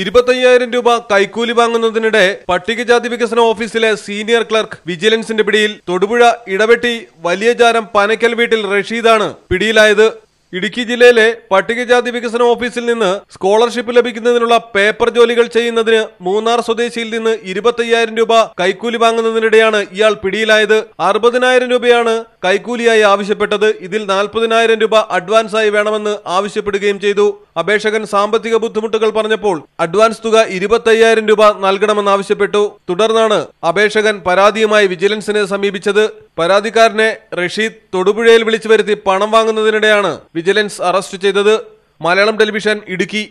ഇരുപത്തയ്യായിരം രൂപ കൈക്കൂലി വാങ്ങുന്നതിനിടെ പട്ടികജാതി വികസന ഓഫീസിലെ സീനിയർ ക്ലർക്ക് വിജിലൻസിന്റെ പിടിയിൽ തൊടുപുഴ ഇടവെട്ടി വലിയ ജാരം പനക്കൽ വീട്ടിൽ റഷീദാണ് പിടിയിലായത് ഇടുക്കി ജില്ലയിലെ പട്ടികജാതി വികസന ഓഫീസിൽ നിന്ന് സ്കോളർഷിപ്പ് ലഭിക്കുന്നതിനുള്ള പേപ്പർ ജോലികൾ ചെയ്യുന്നതിന് മൂന്നാർ സ്വദേശിയിൽ നിന്ന് ഇരുപത്തയ്യായിരം രൂപ കൈക്കൂലി വാങ്ങുന്നതിനിടെയാണ് ഇയാൾ പിടിയിലായത് അറുപതിനായിരം രൂപയാണ് കൈക്കൂലിയായി ആവശ്യപ്പെട്ടത് ഇതിൽ നാൽപ്പതിനായിരം രൂപ അഡ്വാൻസായി വേണമെന്ന് ആവശ്യപ്പെടുകയും ചെയ്തു അപേക്ഷകൻ സാമ്പത്തിക ബുദ്ധിമുട്ടുകൾ പറഞ്ഞപ്പോൾ അഡ്വാൻസ് തുക ഇരുപത്തയ്യായിരം രൂപ നൽകണമെന്നാവശ്യപ്പെട്ടു തുടർന്നാണ് അപേക്ഷകൻ പരാതിയുമായി വിജിലൻസിനെ സമീപിച്ചത് പരാതിക്കാരനെ റഷീദ് തൊടുപുഴയിൽ വിളിച്ചു വരുത്തി പണം വാങ്ങുന്നതിനിടെയാണ് വിജിലൻസ് അറസ്റ്റ് ചെയ്തത് മലയാളം ടെലിവിഷൻ ഇടുക്കി